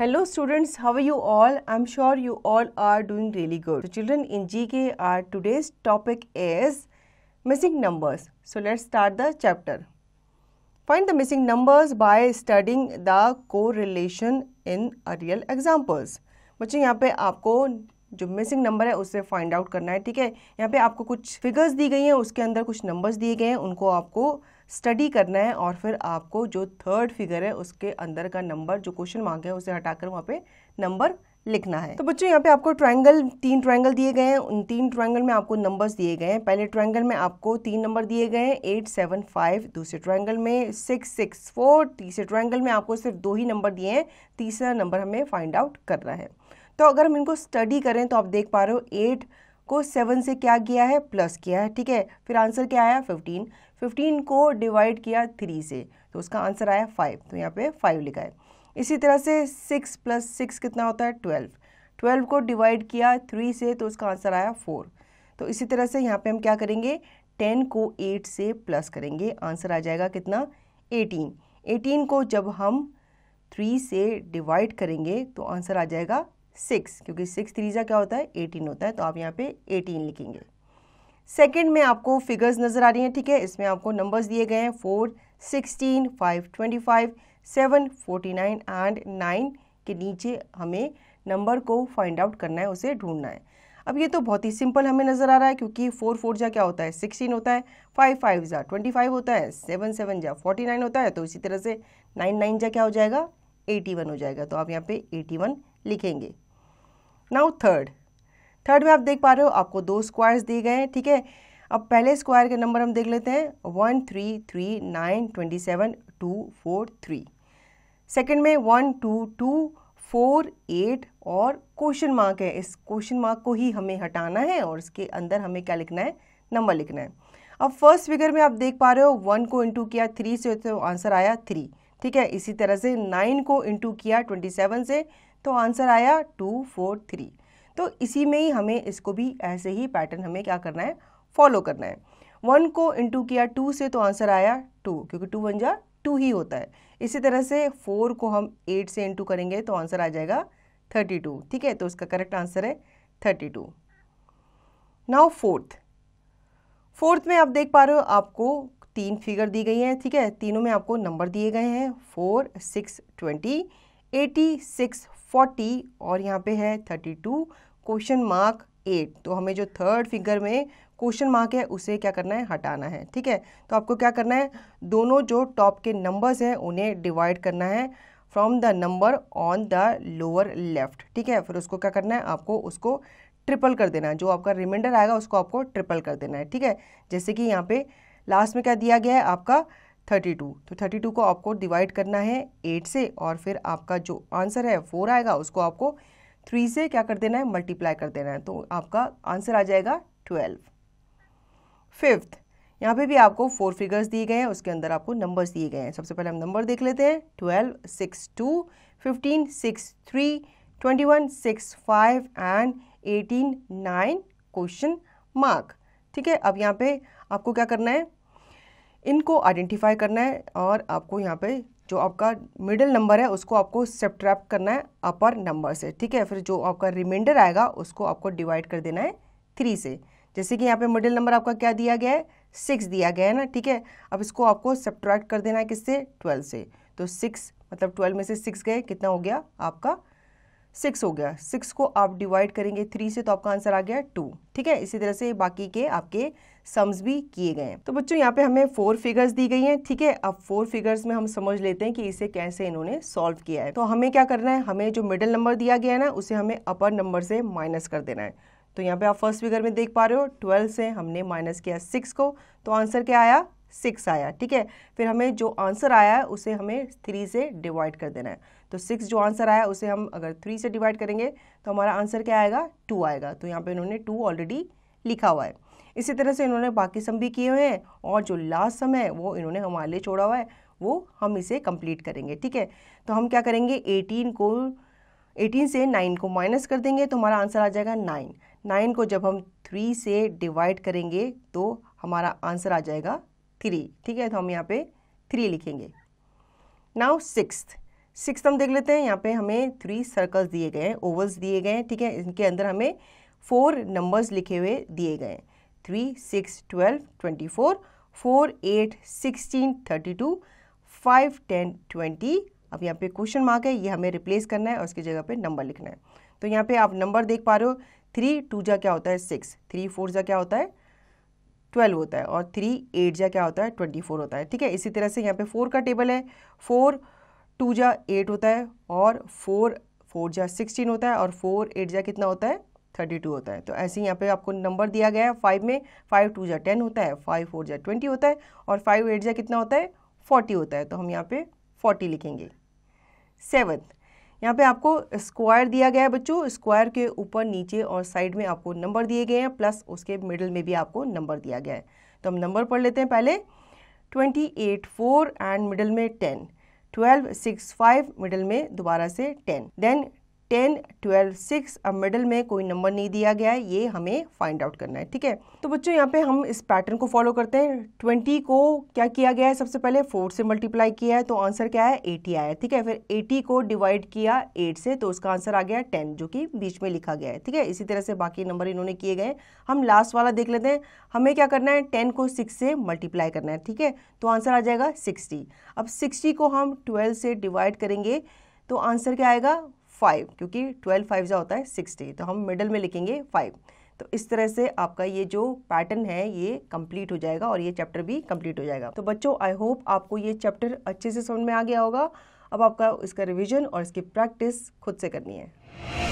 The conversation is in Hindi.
Hello students how are you all I am sure you all are doing really good children in G K R today's topic is missing numbers so let's start the chapter find the missing numbers by studying the correlation in a real examples बच्चे यहाँ पे आपको जो मिसिंग नंबर है उससे फाइंड आउट करना है ठीक है यहाँ पे आपको कुछ फिगर्स दी गई हैं उसके अंदर कुछ नंबर्स दिए गए हैं उनको आपको स्टडी करना है और फिर आपको जो थर्ड फिगर है उसके अंदर का नंबर जो क्वेश्चन मार्क है उसे हटाकर वहाँ पे नंबर लिखना है तो बच्चों यहाँ पे आपको ट्राइंगल तीन ट्राइंगल दिए गए हैं उन तीन ट्राइंगल में आपको नंबर्स दिए गए हैं पहले ट्राइंगल में आपको तीन नंबर दिए गए हैं एट सेवन फाइव दूसरे ट्राइंगल में सिक्स सिक्स फोर तीसरे ट्राइंगल में आपको सिर्फ दो ही नंबर दिए हैं तीसरा नंबर हमें फाइंड आउट करना है तो अगर हम इनको स्टडी करें तो आप देख पा रहे हो एट को सेवन से क्या किया है प्लस किया है ठीक है फिर आंसर क्या आया फिफ्टीन फिफ्टीन को डिवाइड किया थ्री से तो उसका आंसर आया फाइव तो यहाँ पे फाइव लिखा है इसी तरह से सिक्स प्लस सिक्स कितना होता है ट्वेल्व ट्वेल्व को डिवाइड किया थ्री से तो उसका आंसर आया फोर तो इसी तरह से यहाँ पे हम क्या करेंगे टेन को एट से प्लस करेंगे आंसर आ जाएगा कितना एटीन एटीन को जब हम थ्री से डिवाइड करेंगे तो आंसर आ जाएगा सिक्स क्योंकि सिक्स थ्रीजा क्या होता है एटीन होता है तो आप यहाँ पे एटीन लिखेंगे सेकेंड में आपको फिगर्स नज़र आ रही हैं ठीक है इसमें आपको नंबर्स दिए गए हैं four sixteen five twenty five seven forty nine and nine के नीचे हमें नंबर को फाइंड आउट करना है उसे ढूंढना है अब ये तो बहुत ही सिंपल हमें नज़र आ रहा है क्योंकि फोर फोर जा क्या होता है सिक्सटीन होता है फाइव फाइव जा ट्वेंटी फाइव होता है सेवन सेवन जा फोर्टी नाइन होता है तो इसी तरह से नाइन नाइन जा क्या हो जाएगा एटी वन हो जाएगा तो आप यहाँ पे एटी वन लिखेंगे नाउ थर्ड थर्ड में आप देख पा रहे हो आपको दो स्क्वायर्स दिए गए हैं ठीक है अब पहले स्क्वायर के नंबर हम देख लेते हैं one three three nine twenty seven two four three second में one two two four eight और क्वेश्चन मार्क है इस क्वेश्चन मार्क को ही हमें हटाना है और इसके अंदर हमें क्या लिखना है नंबर लिखना है अब फर्स्ट फिगर में आप देख पा रहे हो वन को इंटू किया थ्री से तो आंसर आया थ्री ठीक है इसी तरह से नाइन को इंटू किया ट्वेंटी सेवन से तो आंसर आया टू फोर थ्री तो इसी में ही हमें इसको भी ऐसे ही पैटर्न हमें क्या करना है फॉलो करना है वन को इंटू किया टू से तो आंसर आया टू क्योंकि टू वन जा टू ही होता है इसी तरह से फोर को हम एट से इंटू करेंगे तो आंसर आ जाएगा थर्टी टू ठीक है तो इसका करेक्ट आंसर है thirty two now fourth fourth में आप देख पा रहे हो आपको तीन फिगर दी गई हैं ठीक है थीके? तीनों में आपको नंबर दिए गए हैं फोर सिक्स ट्वेंटी 8640 और यहाँ पे है 32 क्वेश्चन मार्क 8 तो हमें जो थर्ड फिगर में क्वेश्चन मार्क है उसे क्या करना है हटाना है ठीक है तो आपको क्या करना है दोनों जो टॉप के नंबर्स हैं उन्हें डिवाइड करना है from the number on the lower left ठीक है फिर उसको क्या करना है आपको उसको ट्रिपल कर देना है जो आपका रिमाइंडर आएगा उसको आपको ट्रिपल कर देना है ठीक है जैसे कि यहाँ पे लास्ट में क्या दिया गया है आपका थर्टी टू तो थर्टी टू को आपको डिवाइड करना है एट से और फिर आपका जो आंसर है फोर आएगा उसको आपको थ्री से क्या कर देना है मल्टीप्लाई कर देना है तो आपका आंसर आ जाएगा ट्वेल्व फिफ्थ यहाँ पे भी आपको फोर फिगर्स दिए गए हैं उसके अंदर आपको नंबर्स दिए गए हैं सबसे पहले हम नंबर देख लेते हैं twelve six two fifteen six three twenty one six five and eighteen nine question mark ठीक है अब यहाँ पे आपको क्या करना है इनको आइडेंटिफाई करना है और आपको यहाँ पे जो आपका मिडिल नंबर है उसको आपको सब्ट्रैप करना है अपर नंबर से ठीक है फिर जो आपका रिमाइंडर आएगा उसको आपको डिवाइड कर देना है थ्री से जैसे कि यहाँ पे मिडिल नंबर आपका क्या दिया गया है सिक्स दिया गया है ना ठीक है अब इसको आपको सब्ट्रैक्ट कर देना है किससे ट्वेल्व से तो सिक्स मतलब ट्वेल्व में से सिक्स गए कितना हो गया आपका सिक्स हो गया सिक्स को आप डिवाइड करेंगे थ्री से तो आपका आंसर आ गया टू ठीक है इसी तरह से बाकी के आपके सम्स भी किए गए हैं तो बच्चों यहाँ पे हमें फोर फिगर्स दी गई हैं ठीक है अब फोर फिगर्स में हम समझ लेते हैं कि इसे कैसे इन्होंने सॉल्व किया है तो हमें क्या करना है हमें जो मिडल नंबर दिया गया है ना उसे हमें अपर नंबर से माइनस कर देना है तो यहाँ पे आप फर्स्ट फिगर में देख पा रहे हो ट्वेल्व से हमने माइनस किया सिक्स को तो आंसर क्या आया सिक्स आया ठीक है फिर हमें जो आंसर आया है उसे हमें थ्री से डिवाइड कर देना है तो सिक्स जो आंसर आया उसे हम अगर थ्री से डिवाइड करेंगे तो हमारा आंसर क्या आएगा टू आएगा तो यहाँ पर इन्होंने टू ऑलरेडी लिखा हुआ है इसी तरह से इन्होंने बाकी सम भी किए हुए हैं और जो लास्ट सम है वो इन्होंने हमारे लिए छोड़ा हुआ है वो हम इसे कंप्लीट करेंगे ठीक है तो हम क्या करेंगे एटीन को एटीन से नाइन को माइनस कर देंगे तो हमारा आंसर आ जाएगा नाइन नाइन को जब हम थ्री से डिवाइड करेंगे तो हमारा आंसर आ जाएगा थ्री ठीक है तो हम यहाँ पे थ्री लिखेंगे नाउ सिक्स सिक्स हम देख लेते हैं यहाँ पे हमें थ्री सर्कल्स दिए गए हैं ओवल्स दिए गए हैं ठीक है इनके अंदर हमें फोर नंबर्स लिखे हुए दिए गए हैं three six twelve twenty four four eight sixteen thirty two five ten twenty अब यहाँ पे क्वेश्चन मार्क है ये हमें रिप्लेस करना है और उसकी जगह पे नंबर लिखना है तो यहाँ पे आप नंबर देख पा रहे हो थ्री टू जा क्या होता है सिक्स थ्री फोर जा क्या होता है ट्वेल्व होता है और थ्री एट जा क्या होता है ट्वेंटी फोर होता है ठीक है इसी तरह से यहाँ पे फोर का टेबल है फोर टू जा एट होता है और फोर फोर जा सिक्सटीन होता है और फोर एट जा कितना होता है थर्टी टू होता है तो ऐसे ही यहाँ पे आपको नंबर दिया गया है फाइव में फाइव टू जा टेन होता है फाइव फोर जा ट्वेंटी होता है और फाइव एट जा कितना होता है फोर्टी होता है तो हम यहाँ पे फोर्टी लिखेंगे सेवन्थ यहाँ पे आपको स्क्वायर दिया गया है बच्चों स्क्वायर के ऊपर नीचे और साइड में आपको नंबर दिए गए हैं प्लस उसके मिडल में भी आपको नंबर दिया गया है तो हम नंबर पढ़ लेते हैं पहले twenty eight four and middle में ten twelve six five middle में दोबारा से ten then ten twelve six अब मिडल में कोई नंबर नहीं दिया गया है ये हमें फाइंड आउट करना है ठीक है तो बच्चों यहाँ पे हम इस पैटर्न को फॉलो करते हैं ट्वेंटी को क्या किया गया है सबसे पहले फोर से मल्टीप्लाई किया है तो आंसर क्या है एटी आया है ठीक है फिर एटी को डिवाइड किया एट से तो उसका आंसर आ गया टेन जो कि बीच में लिखा गया है ठीक है इसी तरह से बाकी नंबर इन्होंने किए गए हम लास्ट वाला देख लेते हैं हमें क्या करना है टेन को सिक्स से मल्टीप्लाई करना है ठीक है तो आंसर आ जाएगा सिक्सटी अब सिक्सटी को हम ट्वेल्व से डिवाइड करेंगे तो आंसर क्या आएगा फाइव क्योंकि ट्वेल्व फाइव जो होता है सिक्सटी तो हम मिडल में लिखेंगे फाइव तो इस तरह से आपका ये जो पैटर्न है ये कंप्लीट हो जाएगा और ये चैप्टर भी कंप्लीट हो जाएगा तो बच्चों आई होप आपको ये चैप्टर अच्छे से समझ में आ गया होगा अब आपका इसका रिविजन और इसकी प्रैक्टिस खुद से करनी है